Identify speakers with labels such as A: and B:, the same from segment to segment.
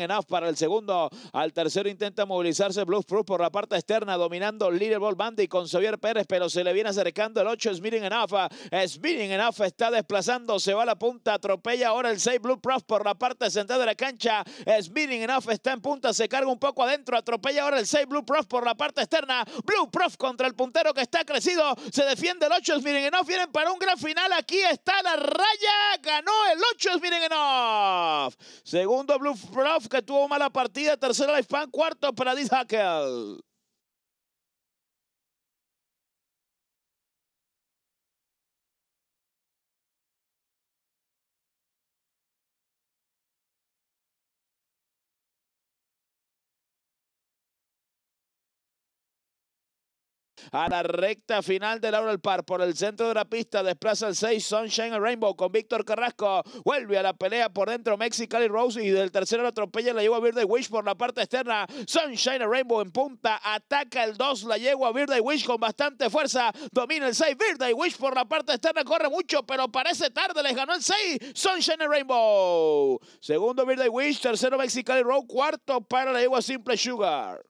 A: enough para el segundo. Al tercero intenta movilizarse Blue Proof por la parte externa, dominando Little Ball Bandy con Xavier Pérez, pero se le viene acercando el 8 es Enough. Uh, en Enough está desplazando, se va a la punta, atropella ahora el 6 Blue Proof por la parte central de la cancha. en off está en punta, se carga un poco adentro, atropella ahora el 6 Blue Proof por la parte externa. Blue Proof contra el puntero que está crecido, se defiende el 8 en Enough, vienen para un gran final, aquí está la raya, ganó el 8 en off Segundo Blue Proof que tuvo mala partida. Tercera la Span, cuarto para Diz
B: a la recta final de Laurel Park por el centro de la pista. Desplaza el 6 Sunshine
A: Rainbow con Víctor Carrasco. Vuelve a la pelea por dentro Mexicali Rose y del tercero la atropella la yegua Verde Wish por la parte externa. Sunshine Rainbow en punta. Ataca el 2 la yegua Verde Wish con bastante fuerza. Domina el 6 Verde Wish por la parte externa. Corre mucho pero parece tarde. Les ganó el 6 Sunshine Rainbow. Segundo Verde Wish. Tercero Mexicali Rose. Cuarto para la yegua Simple Sugar.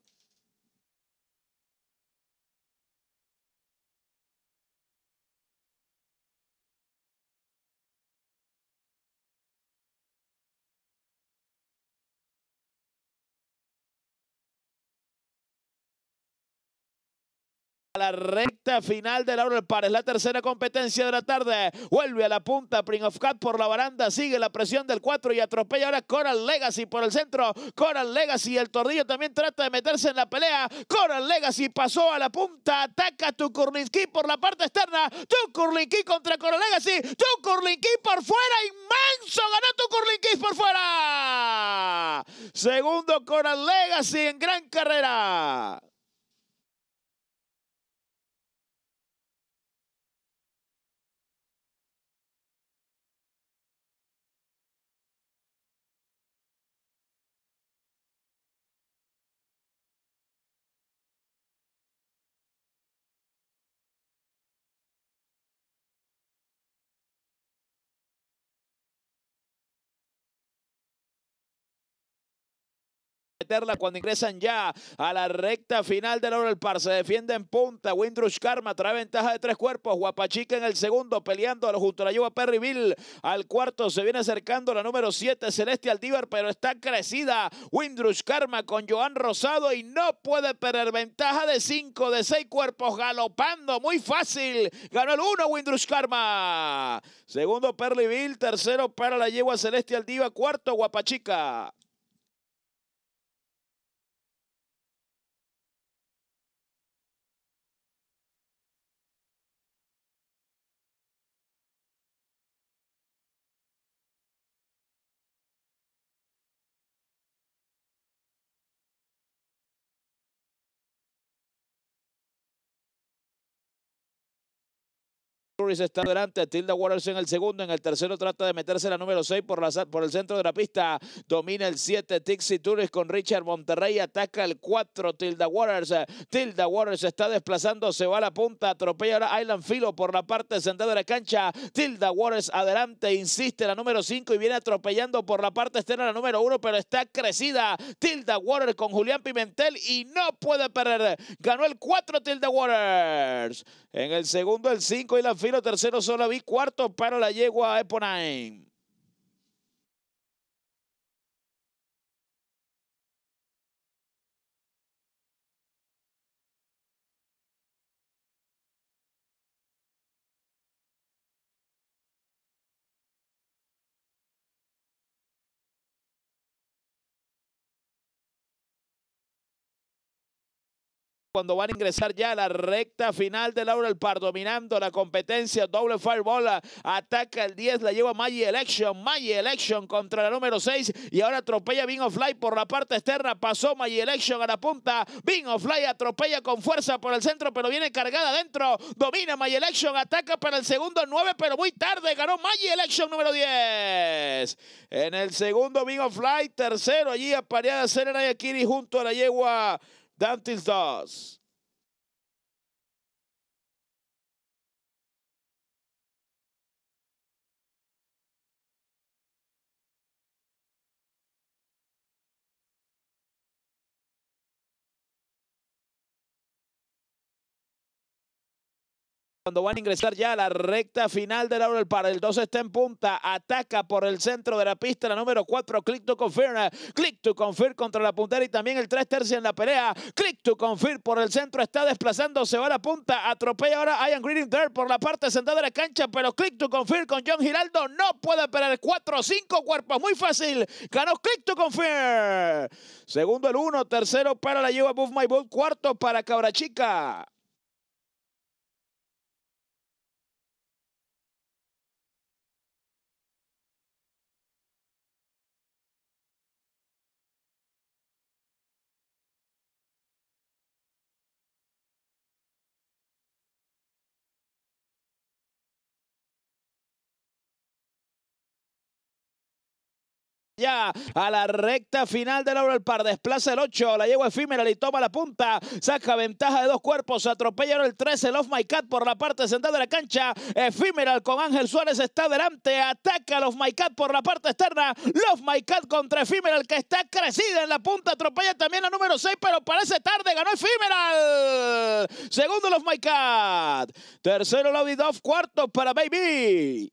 B: la recta final de la hora del par. Es la tercera competencia de la tarde. Vuelve a la punta
A: Prince of Cat por la baranda. Sigue la presión del 4 y atropella ahora Coral Legacy por el centro. Coral Legacy, el tordillo también trata de meterse en la pelea. Coral Legacy pasó a la punta. Ataca Tukurlinski por la parte externa. Tukurlinski contra Coral Legacy. Tukurlinski por fuera. Inmenso. Ganó Tukurlinski por fuera. Segundo Coral Legacy en gran carrera.
B: cuando ingresan ya a la recta final del Oral Par. Se defiende en
A: punta. Windrush Karma trae ventaja de tres cuerpos. Guapachica en el segundo peleando junto a la Yegua Perryville. Al cuarto se viene acercando la número 7 Celestial Aldívar, pero está crecida. Windrush Karma con Joan Rosado y no puede perder ventaja de cinco, de seis cuerpos galopando. Muy fácil. Ganó el uno Windrush Karma. Segundo Perryville, tercero para la yegua Celeste Diva. cuarto Guapachica.
B: está adelante, Tilda Waters en el segundo,
A: en el tercero trata de meterse la número 6 por, el centro de la pista, domina el 7, Tixi Torres con Richard Monterrey, ataca el 4, Tilda Waters, Tilda Waters está desplazando, se va a la punta, atropella a Island Filo por la parte central de la cancha, Tilda Waters adelante, insiste la número 5 y viene atropellando por la parte externa la número 1, pero está crecida Tilda Waters con Julián Pimentel y no puede perder, ganó el 4 Tilda Waters, en el segundo el 5 y la fila Tercero tercero vi cuarto para la yegua
B: Eponain. cuando van a ingresar ya a la
A: recta final de Laurel El Par, dominando la competencia, doble fireball, ataca el 10, la lleva Maggie Election, Maggie Election contra la número 6 y ahora atropella Bing Fly por la parte externa, pasó Maggie Election a la punta, Bing of Fly atropella con fuerza por el centro, pero viene cargada adentro, domina Maggie Election, ataca para el segundo 9, pero muy tarde, ganó Maggie Election número 10. En el segundo Bing of Fly, tercero allí apareada
B: Serena Yakiri junto a la yegua That is us. Cuando van a ingresar ya a la recta final del Laurel para el 2 está en
A: punta, ataca por el centro de la pista la número 4, Click to Confirm, Click to Confirm contra la puntera y también el 3 tercio en la pelea, Click to Confirm por el centro está desplazando, se va a la punta, atropella ahora Ian Green there, por la parte central de la cancha, pero Click to Confirm con John Giraldo no puede esperar 4, 5 cuerpos, muy fácil, ganó Click to Confirm, segundo el 1, tercero para la Yuba Buff My cuarto para Cabra chica.
B: ya a la recta final del oro.
A: El par desplaza el 8, la lleva efímera y toma la punta, saca ventaja de dos cuerpos, atropella el 13, el my cat por la parte central de la cancha. Efímera con Ángel Suárez está delante, ataca a los my cat por la parte externa. Love my cat contra Efímera, que está crecida en la punta, atropella también a número 6, pero parece tarde, ganó Efímera. Segundo los my cat, tercero Lobby Dove, cuarto para Baby.